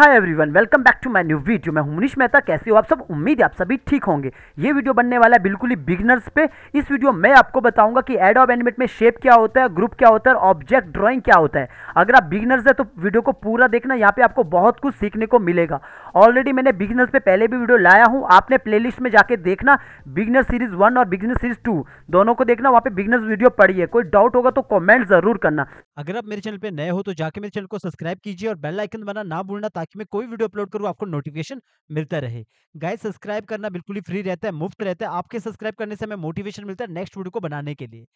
hi everyone welcome back to my new video मैं हूं मुनीष मेहता कैसे हो आप सब उम्मीद है आप सभी ठीक होंगे ये वीडियो बनने वाला है बिल्कुल ही बिगनर्स पे इस वीडियो में आपको बताऊंगा कि एड ऑफ एनिमेट में शेप क्या होता है ग्रुप क्या होता है ऑब्जेक्ट ड्राइंग क्या होता है अगर आप बिगनर्स है तो वीडियो को पूरा देखना यहाँ पे आपको बहुत कुछ सीखने को मिलेगा ऑलरेडी मैंने बिगनर्स पे पहले भी वीडियो लाया हूँ आपने प्ले में जाके देखना बिगनर सीरीज वन और बिगनर सीरीज टू दोनों को देखना वहाँ पे बिगनर्स वीडियो पढ़िए कोई डाउट होगा तो कॉमेंट जरूर करना अगर आप मेरे चैनल पर नए हो तो जाके मेरे चैनल को सब्सक्राइब कीजिए और बेल आइकन बना ना भूलना ताकि मैं कोई वीडियो अपलोड करूँ आपको नोटिफिकेशन मिलता रहे गाय सब्सक्राइब करना बिल्कुल ही फ्री रहता है मुफ्त रहता है आपके सब्सक्राइब करने से हमें मोटिवेशन मिलता है नेक्स्ट वीडियो को बनाने के लिए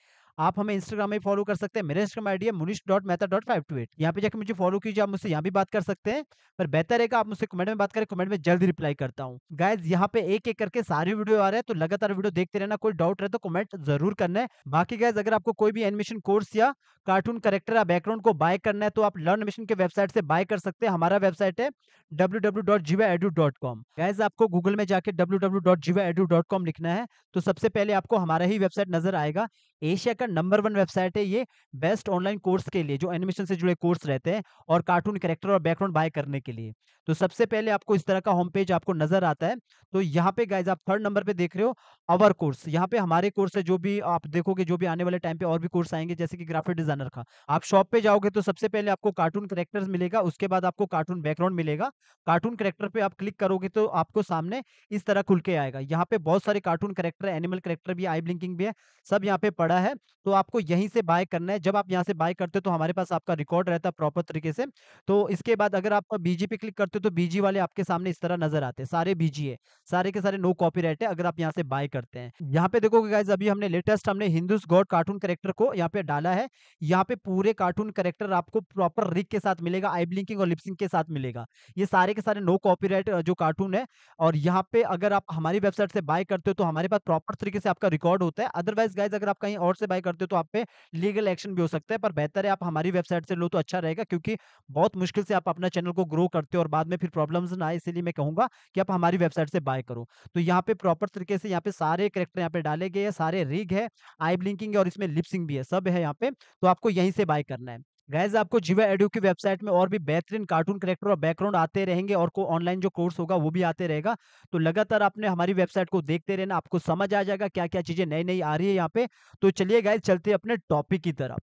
आप हमें इंस्टाग्राम में फॉलो कर सकते हैं मेरा इंस्टाग्राम आईडी है Munish dot Mehta dot five two eight यहाँ पे जाकर मुझे फॉलो कीजिए आप मुझसे यहाँ भी बात कर सकते हैं पर बेहतर है कि आप मुझसे कमेंट में बात करें कमेंट में जल्द रिप्लाई करता हूँ गाइज यहाँ पे एक एक करके सारे वीडियो आ रहे हैं तो लगातार वीडियो देखते रहना कोई डाउट रहे तो कमेंट जरूर करना है बाकी गाइज अगर आपको कोई भी एनिमेशन कोर्स या कार्टून करेक्टर या बैकग्राउंड को बाय करना है तो आप लर्न मिशन के वेबसाइट से बाय कर सकते हैं हमारा वेबसाइट है W W dot dot Jeeva com guys आपको गूगल में जाके कॉम लिखना है तो सबसे पहले आपको हमारा ही वेबसाइट नजर आएगा एशिया का नंबर वन वेबसाइट है ये बेस्ट ऑनलाइन कोर्स के लिए जो एनिमेशन से जुड़े कोर्स रहते हैं और कार्टून करेक्टर और बैकग्राउंड बाय करने के लिए तो सबसे पहले आपको इस तरह का होम पेज आपको नजर आता है तो यहाँ पे गाइज आप थर्ड नंबर पे देख रहे हो अवर कोर्स यहाँ पे हमारे कोर्स है जो भी आप देखोगे जो भी आने वाले टाइम पे और भी कोर्स आएंगे जैसे कि ग्राफिक डिजाइनर का आप शॉप पे जाओगे तो सबसे पहले आपको कार्टून करेक्टर मिलेगा उसके बाद आपको कार्टून बैकग्राउंड मिलेगा कार्टून करेक्टर पे आप क्लिक करोगे तो आपको सामने इस तरह खुल के आएगा यहाँ पे बहुत सारे कार्टून करेक्टर एनिमल करेक्टर भी आई ब्लिंकिंग भी है सब यहाँ पे पड़ा बड़ा है तो आपको यहीं से बाय करना है जब आप यहाँ से बाय करते हो तो हमारे पास आपका रिकॉर्ड रहता है प्रॉपर तरीके से तो इसके बाद अगर आप बीजी पे क्लिक करते हो तो बीजी वाले आपके सामने इस तरह नजर आते हैं सारे बीजी है सारे के सारे नो कॉपी है अगर आप यहाँ से बाय करते हैं यहाँ पे देखो गाइज अभी हमने लेटेस्ट हमने हिंदू गॉड कार्टून करेक्टर को यहाँ पे डाला है यहाँ पे पूरे कार्टून करेक्टर आपको प्रॉपर रिक के साथ मिलेगा आई ब्लिंकिंग और लिपसिंग के साथ मिलेगा ये सारे के सारे नो कॉपी जो कार्टून है और यहाँ पे अगर आप हमारी वेबसाइट से बाय करते हो तो हमारे पास प्रॉपर तरीके से आपका रिकॉर्ड होता है अदरवाइज गाइज अगर आप कहीं और से बाय करते हो तो आप पे लीगल एक्शन भी हो सकता है पर बेहतर है आप हमारी वेबसाइट से लो तो अच्छा रहेगा क्योंकि बहुत मुश्किल से आप अपना चैनल को ग्रो करते हो और बाद में फिर प्रॉब्लम्स ना आए इसलिए मैं कहूँगा कि आप हमारी वेबसाइट से बाय करो तो यहाँ पे प्रॉपर तरीके से यहाँ पे सारे करेक्टर यहाँ पे डाले गए हैं सारे रिग है आई ब्लिंकिंग है और इसमें लिपसिंग भी है सब है यहाँ पे तो आपको यहीं से बाय करना है गैज आपको जीवा एडियो की वेबसाइट में और भी बेहतरीन कार्टून करेक्टर और बैकग्राउंड आते रहेंगे और को ऑनलाइन जो कोर्स होगा वो भी आते रहेगा तो लगातार आपने हमारी वेबसाइट को देखते रहना आपको समझ आ जाएगा क्या क्या चीज़ें नई नई आ रही है यहाँ पे तो चलिए गैज चलते अपने टॉपिक की तरफ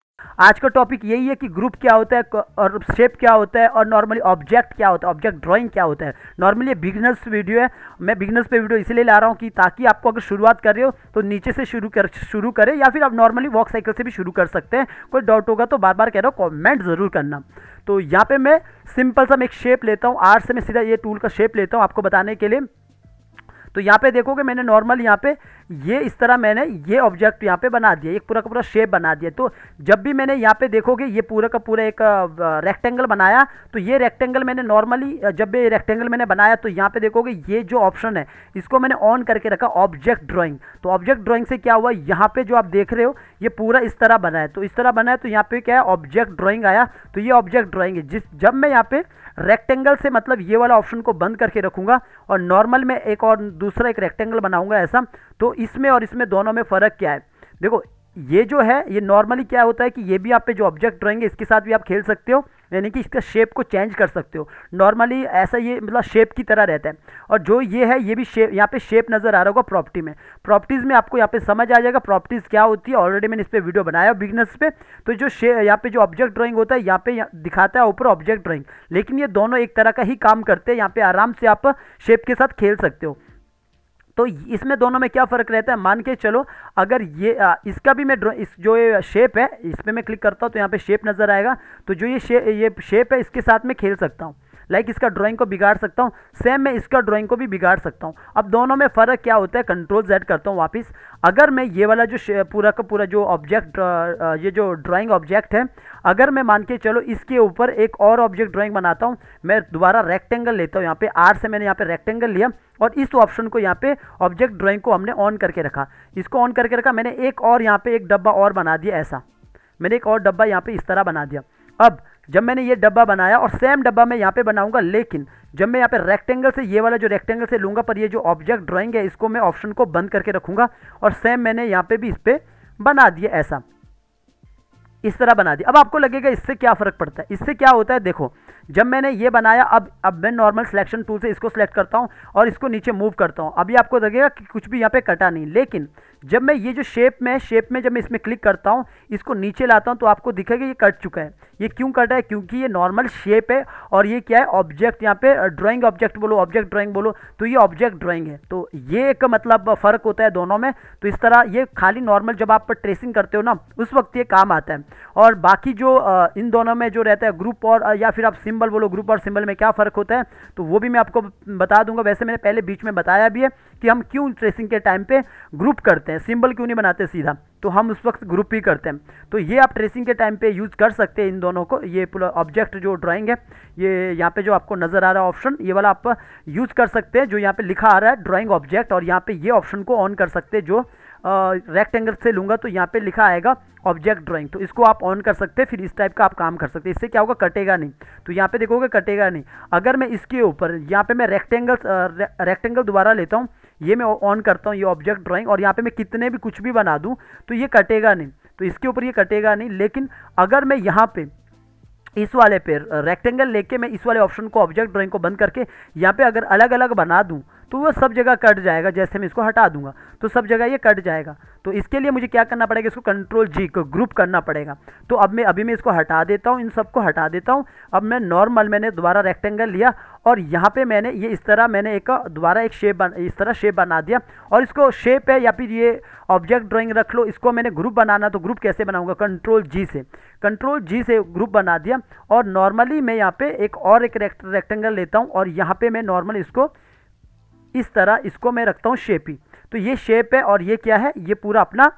आज का टॉपिक यही है कि ग्रुप क्या होता है और शेप क्या होता है और नॉर्मली ऑब्जेक्ट क्या होता है ऑब्जेक्ट ड्राइंग क्या होता है नॉर्मली ये बिगनर्स वीडियो है मैं बिगनर्स पे वीडियो इसलिए ला रहा हूँ कि ताकि आपको अगर शुरुआत कर रहे हो तो नीचे से शुरू कर शुरू करें या फिर आप नॉर्मली वॉक साइकिल से भी शुरू कर सकते हैं कोई डाउट होगा तो बार बार कह रहा हूँ कॉमेंट ज़रूर करना तो यहाँ पर मैं सिंपल सा मैं एक शेप लेता हूँ आर्ट से मैं सीधा ये टूल का शेप लेता हूँ आपको बताने के लिए तो यहाँ पे देखोगे मैंने नॉर्मल यहाँ पे ये इस तरह मैंने ये ऑब्जेक्ट यहाँ पे बना दिया एक पूरा का पूरा शेप बना दिया तो जब भी मैंने यहाँ पे देखोगे ये पूरा का पूरा एक रेक्टेंगल बनाया तो ये रेक्टेंगल मैंने नॉर्मली जब भी रेक्टेंगल मैंने बनाया तो यहाँ पे देखोगे ये जो ऑप्शन है इसको मैंने ऑन करके रखा ऑब्जेक्ट ड्राॅइंग तो ऑब्जेक्ट ड्राॅइंग से क्या हुआ यहाँ पे जो आप देख रहे हो ये पूरा इस तरह बना है तो इस तरह बना है तो यहाँ पे क्या है ऑब्जेक्ट ड्राॅइंग आया तो ये ऑब्जेक्ट ड्राइंग है जिस जब मैं यहाँ पे रेक्टेंगल से मतलब ये वाला ऑप्शन को बंद करके रखूंगा और नॉर्मल में एक और दूसरा एक रेक्टेंगल बनाऊंगा ऐसा तो इसमें और इसमें दोनों में फ़र्क क्या है देखो ये जो है ये नॉर्मली क्या होता है कि ये भी आप पे जो ऑब्जेक्ट ड्राइंग इसके साथ भी आप खेल सकते हो यानी कि इसका शेप को चेंज कर सकते हो नॉर्मली ऐसा ये मतलब शेप की तरह रहता है और जो ये है ये भी शेप यहाँ पे शेप नज़र आ रहा होगा प्रॉपर्टी में प्रॉपर्टीज़ में आपको यहाँ पे समझ आ जाएगा प्रॉपर्टीज़ क्या होती है ऑलरेडी मैंने इस पर वीडियो बनाया बिगनेस पे तो जो शे यहाँ पे जो ऑब्जेक्ट ड्राइंग होता है यहाँ पे दिखाता है ऊपर ऑब्जेक्ट ड्राइंग लेकिन ये दोनों एक तरह का ही काम करते हैं यहाँ पर आराम से आप शेप के साथ खेल सकते हो तो इसमें दोनों में क्या फ़र्क रहता है मान के चलो अगर ये आ, इसका भी मैं इस जो ये शेप है इस पर मैं क्लिक करता हूँ तो यहाँ पे शेप नज़र आएगा तो जो ये शे, ये शेप है इसके साथ में खेल सकता हूँ लाइक इसका ड्राइंग को बिगाड़ सकता हूँ सेम मैं इसका ड्राइंग को भी बिगाड़ सकता हूँ अब दोनों में फ़र्क क्या होता है कंट्रोल जेड करता हूँ वापस अगर मैं ये वाला जो पूरा का पूरा जो ऑब्जेक्ट ये जो ड्राइंग ऑब्जेक्ट है अगर मैं मान के चलो इसके ऊपर एक और ऑब्जेक्ट ड्राइंग बनाता हूँ मैं दोबारा रेक्टेंगल लेता हूँ यहाँ पे आर से मैंने यहाँ पे रेक्टेंगल लिया और इस ऑप्शन को यहाँ पे ऑब्जेक्ट ड्राइंग को हमने ऑन करके रखा इसको ऑन करके रखा मैंने एक और यहाँ पे एक डब्बा और बना दिया ऐसा मैंने एक और डब्बा यहाँ पे इस तरह बना दिया अब जब मैंने ये डब्बा बनाया और सेम डब्बा मैं यहाँ पे बनाऊंगा लेकिन जब मैं यहाँ पे रेक्टेंगल से ये वाला जो रेक्टेंगल से लूँगा पर ये जो ऑब्जेक्ट ड्राइंग है इसको मैं ऑप्शन को बंद करके रखूँगा और सेम मैंने यहाँ पे भी इस पर बना दिया ऐसा इस तरह बना दी अब आपको लगेगा इससे क्या फ़र्क पड़ता है इससे क्या होता है देखो जब मैंने ये बनाया अब अब मैं नॉर्मल सिलेक्शन टूल से इसको सिलेक्ट करता हूँ और इसको नीचे मूव करता हूँ अभी आपको लगेगा कि कुछ भी यहाँ पे कटा नहीं लेकिन जब मैं ये जो शेप में शेप में जब मैं इसमें क्लिक करता हूँ इसको नीचे लाता हूँ तो आपको दिखेगा ये कट चुका है ये क्यों कटा है क्योंकि ये नॉर्मल शेप है और ये क्या है ऑब्जेक्ट यहाँ पे ड्राइंग ऑब्जेक्ट बोलो ऑब्जेक्ट ड्राइंग बोलो तो ये ऑब्जेक्ट ड्राइंग है तो ये एक मतलब फ़र्क होता है दोनों में तो इस तरह ये खाली नॉर्मल जब आप ट्रेसिंग करते हो ना उस वक्त ये काम आता है और बाकी जो इन दोनों में जो रहता है ग्रुप और या फिर आप सिम्बल बोलो ग्रुप और सिम्बल में क्या फ़र्क होता है तो वो भी मैं आपको बता दूंगा वैसे मैंने पहले बीच में बताया भी है कि हम क्यों ट्रेसिंग के टाइम पे ग्रुप करते हैं सिंबल क्यों नहीं बनाते सीधा तो हम उस वक्त ग्रुप ही करते हैं तो ये आप ट्रेसिंग के टाइम पे यूज़ कर सकते हैं इन दोनों को ये पूरा ऑब्जेक्ट जो ड्राइंग है ये यहाँ पे जो आपको नज़र आ रहा है ऑप्शन ये वाला आप यूज़ कर सकते हैं जो यहाँ पे लिखा आ रहा है ड्राइंग ऑब्जेक्ट और यहाँ पे ये ऑप्शन को ऑन कर सकते हैं जो रेक्टेंगल से लूँगा तो यहाँ पर लिखा आएगा ऑब्जेक्ट ड्राइंग तो इसको आप ऑन कर सकते हैं फिर इस टाइप का आप काम कर सकते हैं इससे क्या होगा कटेगा नहीं तो यहाँ पे देखोगे कटेगा नहीं अगर मैं इसके ऊपर यहाँ पे मैं रेक्टेंगल रेक्टेंगल दोबारा लेता हूँ ये मैं ऑन करता हूँ ये ऑब्जेक्ट ड्राइंग और यहाँ पे मैं कितने भी कुछ भी बना दूँ तो ये कटेगा नहीं तो इसके ऊपर ये कटेगा नहीं लेकिन अगर मैं यहाँ पे इस वाले पे रेक्टेंगल लेके मैं इस वाले ऑप्शन को ऑब्जेक्ट ड्राइंग को बंद करके यहाँ पे अगर अलग अलग बना दूँ तो वह सब जगह कट जाएगा जैसे मैं इसको हटा दूंगा तो सब जगह ये कट जाएगा तो इसके लिए मुझे क्या करना पड़ेगा इसको कंट्रोल जी को ग्रुप करना पड़ेगा तो अब मैं अभी मैं इसको हटा देता हूँ इन सबको हटा देता हूँ अब मैं नॉर्मल मैंने दोबारा रेक्टेंगल लिया और यहाँ पे मैंने ये इस तरह मैंने एक दोबारा एक शेप इस तरह शेप बना दिया और इसको शेप है या फिर ये ऑब्जेक्ट ड्राइंग रख लो इसको मैंने ग्रुप बनाना तो ग्रुप कैसे बनाऊंगा कंट्रोल जी से कंट्रोल जी से ग्रुप बना दिया और नॉर्मली मैं यहाँ पे एक और एक रेक्टेंगल लेता हूँ और यहाँ पे मैं नॉर्मल इसको इस तरह इसको मैं रखता हूँ शेप ही तो ये शेप है और ये क्या है ये पूरा अपना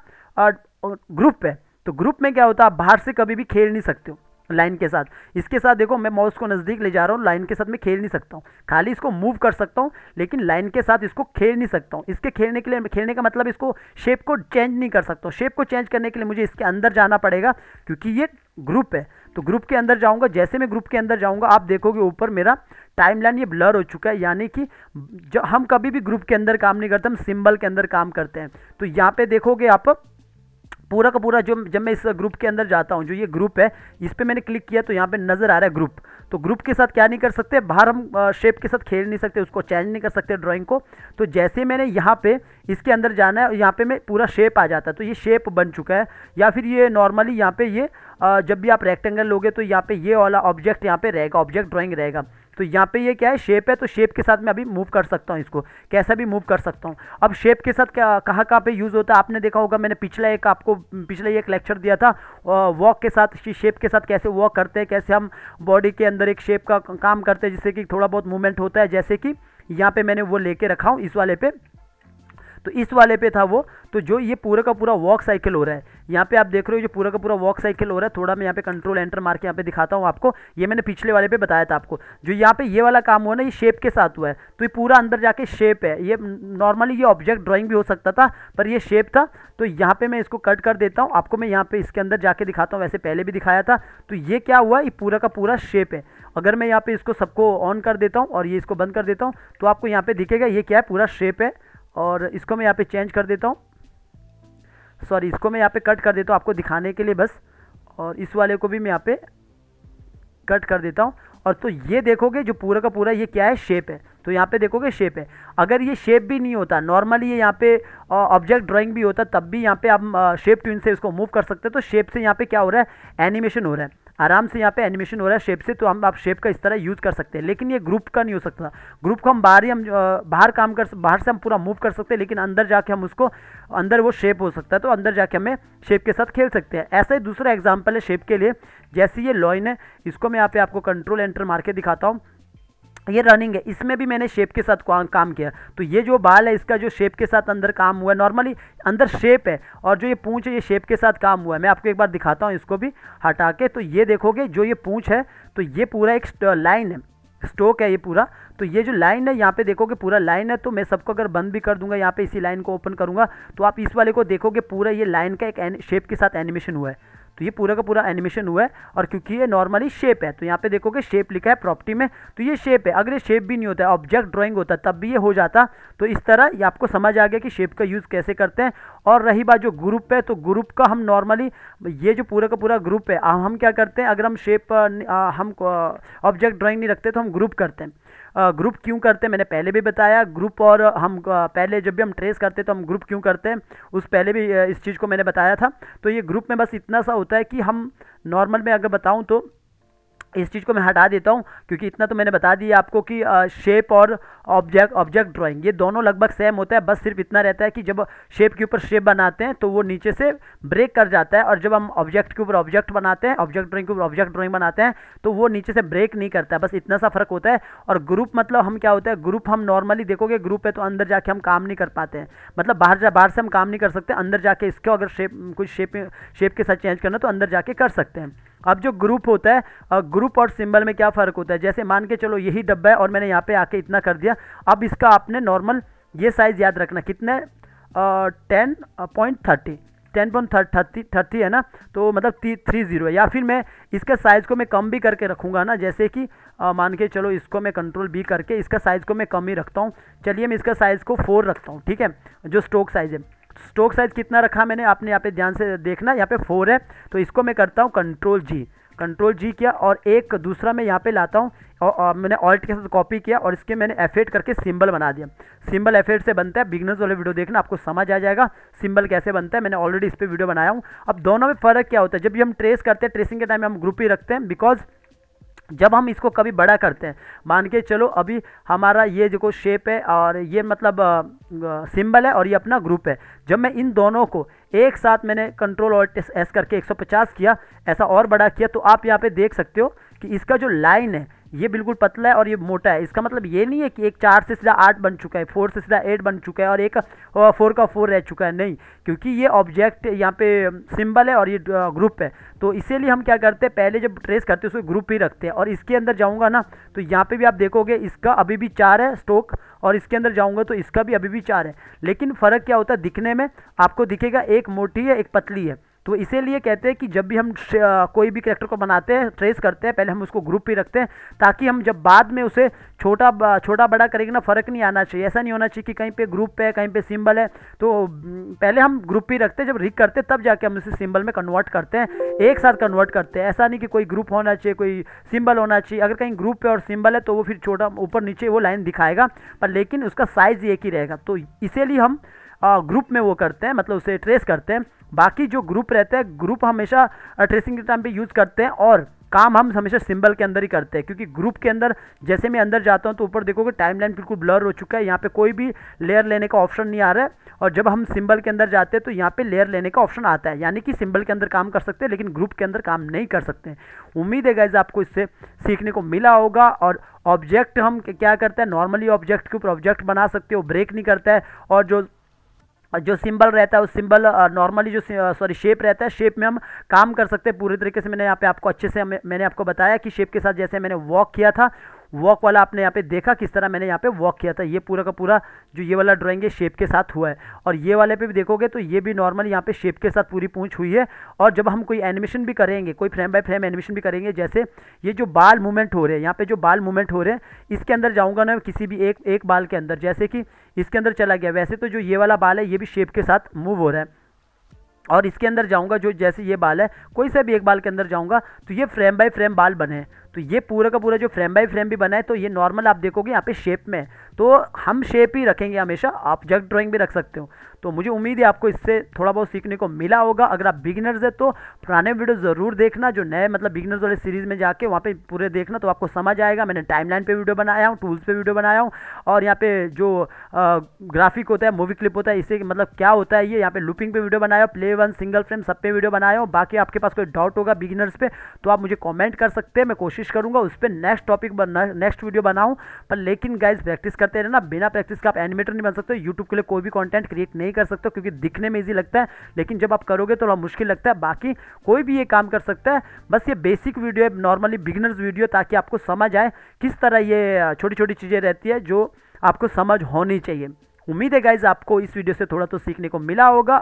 ग्रुप है तो ग्रुप में क्या होता है आप बाहर से कभी भी खेल नहीं सकते हो लाइन के साथ इसके साथ देखो मैं माउस को नज़दीक ले जा रहा हूँ लाइन के साथ मैं खेल नहीं सकता हूँ खाली इसको मूव कर सकता हूँ लेकिन लाइन के साथ इसको खेल नहीं सकता हूँ इसके खेलने के लिए खेलने का मतलब इसको शेप को चेंज नहीं कर सकता हूँ शेप को चेंज करने के लिए मुझे इसके अंदर जाना पड़ेगा क्योंकि ये ग्रुप है तो ग्रुप के अंदर जाऊँगा जैसे मैं ग्रुप के अंदर जाऊँगा आप देखोगे ऊपर मेरा टाइमलाइन ये ब्लर हो चुका है यानी कि जो हम कभी भी ग्रुप के अंदर काम नहीं करते हम सिंबल के अंदर काम करते हैं तो यहाँ पे देखोगे आप पूरा का पूरा जो जब मैं इस ग्रुप के अंदर जाता हूँ जो ये ग्रुप है इस पर मैंने क्लिक किया तो यहाँ पे नज़र आ रहा है ग्रुप तो ग्रुप के साथ क्या नहीं कर सकते बाहर हम शेप के साथ खेल नहीं सकते उसको चेंज नहीं कर सकते ड्राइंग को तो जैसे मैंने यहाँ पे इसके अंदर जाना है यहाँ पे मैं पूरा शेप आ जाता है तो ये शेप बन चुका है या फिर ये नॉर्मली यहाँ पे ये जब भी आप रेक्टेंगल लोगे तो यहाँ पे ये वाला ऑब्जेक्ट यहाँ पे रहेगा ऑब्जेक्ट ड्राइंग रहेगा तो यहाँ पे ये क्या है शेप है तो शेप के साथ मैं अभी मूव कर सकता हूँ इसको कैसा भी मूव कर सकता हूँ अब शेप के साथ क्या कहाँ कहाँ पे यूज़ होता है आपने देखा होगा मैंने पिछला एक आपको पिछला एक लेक्चर दिया था वॉक के साथ शेप के साथ कैसे वॉक करते हैं कैसे हम बॉडी के अंदर एक शेप का काम करते हैं जिससे कि थोड़ा बहुत मूवमेंट होता है जैसे कि यहाँ पर मैंने वो लेके रखा हूँ इस वाले पे तो इस वाले पे था वो तो जो ये पूरा का पूरा वॉक साइकिल हो रहा है यहाँ पे आप देख रहे हो जो पूरा का पूरा वॉक साइकिल हो रहा है थोड़ा मैं यहाँ पे कंट्रोल एंटर मार के यहाँ पे दिखाता हूँ आपको ये मैंने पिछले वाले पे बताया था आपको जो यहाँ पे ये वाला काम हुआ ना ये शेप के साथ हुआ है तो ये पूरा अंदर जाके शेप है ये नॉर्मली ये ऑब्जेक्ट ड्राॅइंग भी हो सकता था पर ये शेप था तो यहाँ पे मैं इसको कट कर देता हूँ आपको मैं यहाँ पे इसके अंदर जाके दिखाता हूँ वैसे पहले भी दिखाया था तो ये क्या हुआ ये पूरा का पूरा शेप है अगर मैं यहाँ पे इसको सबको ऑन कर देता हूँ और ये इसको बंद कर देता हूँ तो आपको यहाँ पे दिखेगा ये क्या है पूरा शेप है और इसको मैं यहाँ पे चेंज कर देता हूँ सॉरी इसको मैं यहाँ पे कट कर देता हूँ आपको दिखाने के लिए बस और इस वाले को भी मैं यहाँ पे कट कर देता हूँ और तो ये देखोगे जो पूरा का पूरा ये क्या है शेप है तो यहाँ पे देखोगे शेप है अगर ये शेप भी नहीं होता नॉर्मली ये यहाँ पे ऑब्जेक्ट ड्राइंग भी होता तब भी यहाँ पे आप शेप ट्यून से इसको मूव कर सकते हो तो शेप से यहाँ पे क्या हो रहा है एनिमेशन हो रहा है आराम से यहाँ पे एनिमेशन हो रहा है शेप से तो हम आप शेप का इस तरह यूज़ कर सकते हैं लेकिन ये ग्रुप का नहीं हो सकता ग्रुप को हम बाहर ही हम बाहर काम कर बाहर से हम पूरा मूव कर सकते हैं लेकिन अंदर जाके हम उसको अंदर वो शेप हो सकता है तो अंदर जाके हमें शेप के साथ खेल सकते हैं ऐसा ही दूसरा एग्जाम्पल है शेप के लिए जैसे ये लॉइन है इसको मैं यहाँ पे आपको कंट्रोल एंटर मार के दिखाता हूँ ये रनिंग है इसमें भी मैंने शेप के साथ काम किया तो ये जो बाल है इसका जो शेप के साथ अंदर काम हुआ है नॉर्मली अंदर शेप है और जो ये पूंछ है ये शेप के साथ काम हुआ है मैं आपको एक बार दिखाता हूँ इसको भी हटा के तो ये देखोगे जो ये पूंछ है तो ये पूरा एक लाइन है स्टोक है ये पूरा तो ये जो लाइन है यहाँ पे देखोगे पूरा लाइन है तो मैं सबको अगर बंद भी कर दूंगा यहाँ पे इसी लाइन को ओपन करूँगा तो आप इस वाले को देखोगे पूरा ये लाइन का एक शेप के साथ एनिमेशन हुआ है तो ये पूरा का पूरा एनिमेशन हुआ है और क्योंकि ये नॉर्मली शेप है तो यहाँ पे देखोगे शेप लिखा है प्रॉपर्टी में तो ये शेप है अगर ये शेप भी नहीं होता है ऑब्जेक्ट ड्राइंग होता तब भी ये हो जाता तो इस तरह ये आपको समझ आ गया कि शेप का यूज़ कैसे करते हैं और रही बात जो ग्रुप है तो ग्रुप का हम नॉर्मली ये जो पूरा का पूरा ग्रुप है हम क्या करते हैं अगर हम शेप हम ऑब्जेक्ट ड्राॅइंग नहीं रखते तो हम ग्रुप करते हैं ग्रुप क्यों करते हैं मैंने पहले भी बताया ग्रुप और हम पहले जब भी हम ट्रेस करते तो हम ग्रुप क्यों करते हैं उस पहले भी इस चीज़ को मैंने बताया था तो ये ग्रुप में बस इतना सा होता है कि हम नॉर्मल में अगर बताऊँ तो इस चीज़ को मैं हटा देता हूँ क्योंकि इतना तो मैंने बता दिया आपको कि शेप और ऑब्जेक्ट ऑब्जेक्ट ड्राइंग ये दोनों लगभग सेम होता है बस सिर्फ इतना रहता है कि जब शेप के ऊपर शेप बनाते हैं तो वो नीचे से ब्रेक कर जाता है और जब हम ऑब्जेक्ट के ऊपर ऑब्जेक्ट बनाते हैं ऑब्जेक्ट ड्राइंग के ऊपर ऑब्जेक्ट ड्राइंग बनाते हैं तो वो नीचे से ब्रेक नहीं करता है बस इतना सा फ़र्क होता है और ग्रुप मतलब हम क्या होता है ग्रुप हम नॉर्मली देखोगे ग्रुप है तो अंदर जाके हम काम नहीं कर पाते हैं मतलब बाहर जा बाहर से हम काम नहीं कर सकते अंदर जाके इसको अगर शेप कुछ शेप शेप के साथ चेंज करना तो अंदर जाके कर सकते हैं अब जो ग्रुप होता है ग्रुप और सिंबल में क्या फ़र्क होता है जैसे मान के चलो यही डब्बा है और मैंने यहाँ पे आके इतना कर दिया अब इसका आपने नॉर्मल ये साइज़ याद रखना कितने ten point thirty ten point thirty thirty है ना तो मतलब थ्री जीरो है या फिर मैं इसके साइज़ को मैं कम भी करके रखूँगा ना जैसे कि आ, मान के चलो इसको मैं कंट्रोल बी करके इसका साइज़ को मैं कम ही रखता हूँ चलिए मैं इसका साइज़ को फोर रखता हूँ ठीक है जो स्टोक साइज़ है स्टोक साइज कितना रखा मैंने आपने यहाँ पे ध्यान से देखना यहाँ पे फोर है तो इसको मैं करता हूँ कंट्रोल जी कंट्रोल जी किया और एक दूसरा मैं यहाँ पे लाता हूँ और, और मैंने ऑल्ट के साथ कॉपी किया और इसके मैंने एफेट करके सिंबल बना दिया सिंबल एफेट से बनता है बिगनर्स वाले वीडियो देखना आपको समझ आ जाएगा सिंबल कैसे बनता है मैंने ऑलरेडी इस पर वीडियो बनाया हूँ अब दोनों में फ़र्क क्या होता है जब भी हम ट्रेस करते हैं ट्रेसिंग के टाइम हम ग्रुप ही रखते हैं बिकॉज जब हम इसको कभी बड़ा करते हैं मान के चलो अभी हमारा ये जो शेप है और ये मतलब सिंबल है और ये अपना ग्रुप है जब मैं इन दोनों को एक साथ मैंने कंट्रोल और एस करके 150 किया ऐसा और बड़ा किया तो आप यहाँ पे देख सकते हो कि इसका जो लाइन है ये बिल्कुल पतला है और ये मोटा है इसका मतलब ये नहीं है कि एक चार से सीधा आठ बन चुका है फोर से सीधा एट बन चुका है और एक फोर का फोर रह चुका है नहीं क्योंकि ये ऑब्जेक्ट यहाँ पे सिंबल है और ये ग्रुप है तो इसीलिए हम क्या करते हैं पहले जब ट्रेस करते हैं उसको ग्रुप ही रखते हैं और इसके अंदर जाऊँगा ना तो यहाँ पर भी आप देखोगे इसका अभी भी चार है स्टोक और इसके अंदर जाऊँगा तो इसका भी अभी भी चार है लेकिन फ़र्क क्या होता है दिखने में आपको दिखेगा एक मोटी है एक पतली है तो इसीलिए कहते हैं कि जब भी हम कोई भी करेक्टर को बनाते हैं ट्रेस करते हैं पहले हम उसको ग्रुप ही रखते हैं ताकि हम जब बाद में उसे छोटा छोटा बड़ा करेंगे ना फ़र्क नहीं आना चाहिए ऐसा नहीं होना चाहिए कि कहीं पे ग्रुप है कहीं पे सिंबल है तो पहले हम ग्रुप ही रखते हैं जब रिक करते हैं तब जाके हम उसे सिंबल में कन्वर्ट करते हैं एक साथ कन्वर्ट करते हैं ऐसा नहीं कि कोई ग्रुप होना चाहिए कोई सिंबल होना चाहिए अगर कहीं ग्रुप है और सिंबल है तो वो फिर छोटा ऊपर नीचे वो लाइन दिखाएगा पर लेकिन उसका साइज़ एक ही रहेगा तो इसीलिए हम ग्रुप में वो करते हैं मतलब उसे ट्रेस करते हैं बाकी जो ग्रुप रहता है ग्रुप हमेशा ट्रेसिंग के टाइम पे यूज़ करते हैं और काम हम हमेशा सिंबल के अंदर ही करते हैं क्योंकि ग्रुप के अंदर जैसे मैं अंदर जाता हूँ तो ऊपर देखोगे टाइम लाइन बिल्कुल ब्लर हो चुका है यहाँ पे कोई भी लेयर लेने का ऑप्शन नहीं आ रहा है और जब हम सिंबल के अंदर जाते हैं तो यहाँ पे लेयर लेने का ऑप्शन आता है यानी कि सिंबल के अंदर काम कर सकते हैं लेकिन ग्रुप के अंदर काम नहीं कर सकते उम्मीद है गाइज आपको इससे सीखने को मिला होगा और ऑब्जेक्ट हम क्या करते हैं नॉर्मली ऑब्जेक्ट के ऊपर ऑब्जेक्ट बना सकते हो ब्रेक नहीं करता है और जो जो सिंबल रहता है उस सिंबल नॉर्मली जो सॉरी शेप रहता है शेप में हम काम कर सकते हैं पूरी तरीके से मैंने यहाँ पे आपको अच्छे से मैंने आपको बताया कि शेप के साथ जैसे मैंने वॉक किया था वॉक वाला आपने यहाँ पे देखा किस तरह मैंने यहाँ पे वॉक किया था ये पूरा का पूरा जो ये वाला ड्राइंग है शेप के साथ हुआ है और ये वाले पे भी देखोगे तो ये भी नॉर्मल यहाँ पे शेप के साथ पूरी पूंछ हुई है और जब हम कोई एनिमेशन भी करेंगे कोई फ्रेम बाय फ्रेम एनिमेशन भी करेंगे जैसे ये जो बाल मूवमेंट हो रहे हैं यहाँ पे जो बाल मूवमेंट हो रहे हैं इसके अंदर जाऊँगा ना किसी भी एक एक बाल के अंदर जैसे कि इसके अंदर चला गया वैसे तो जो ये वाला बाल है ये भी शेप के साथ मूव हो रहा है और इसके अंदर जाऊंगा जो जैसे ये बाल है कोई सा भी एक बाल के अंदर जाऊंगा तो ये फ्रेम बाय फ्रेम बाल बने तो ये पूरा का पूरा जो फ्रेम बाय फ्रेम भी बना है तो ये नॉर्मल आप देखोगे यहाँ पे शेप में तो हम शेप ही रखेंगे हमेशा आप जग ड्राइंग भी रख सकते हो तो मुझे उम्मीद है आपको इससे थोड़ा बहुत सीखने को मिला होगा अगर आप बिगिनर्स है तो पुराने वीडियो ज़रूर देखना जो नए मतलब बिगिनर्स वाले सीरीज़ में जाके वहाँ पे पूरे देखना तो आपको समझ आएगा मैंने टाइमलाइन पे वीडियो बनाया हूँ टूल्स पे वीडियो बनाया हूँ और यहाँ पे जो ग्राफिक होता है मूवी क्लिप होता है इससे मतलब क्या होता है ये यहाँ पर लुपिंग पे वीडियो बनाया प्ले वन सिंगल फ्रेम सब पे वीडियो बनाया हूँ बाकी आपके पास कोई डाउट होगा बिगिनर्स पर तो आप मुझे कॉमेंट कर सकते हैं मैं कोशिश करूँगा उस पर नेक्स्ट टॉपिक नेक्स्ट वीडियो बनाऊँ पर लेकिन गाइज प्रैक्टिस कर करते रहना बिना प्रैक्टिस के आप एनिमेटर नहीं बन सकते यूट्यूब के लिए कोई भी कॉन्टेंट क्रिएट नहीं कर सकते क्योंकि दिखने में ईजी लगता है लेकिन जब आप करोगे तो थोड़ा मुश्किल लगता है बाकी कोई भी ये काम कर सकता है बस ये बेसिक वीडियो है नॉर्मली बिगनर्स वीडियो ताकि आपको समझ आए किस तरह ये छोटी छोटी चीज़ें रहती है जो आपको समझ होनी चाहिए उम्मीद है गाइज आपको इस वीडियो से थोड़ा तो सीखने को मिला होगा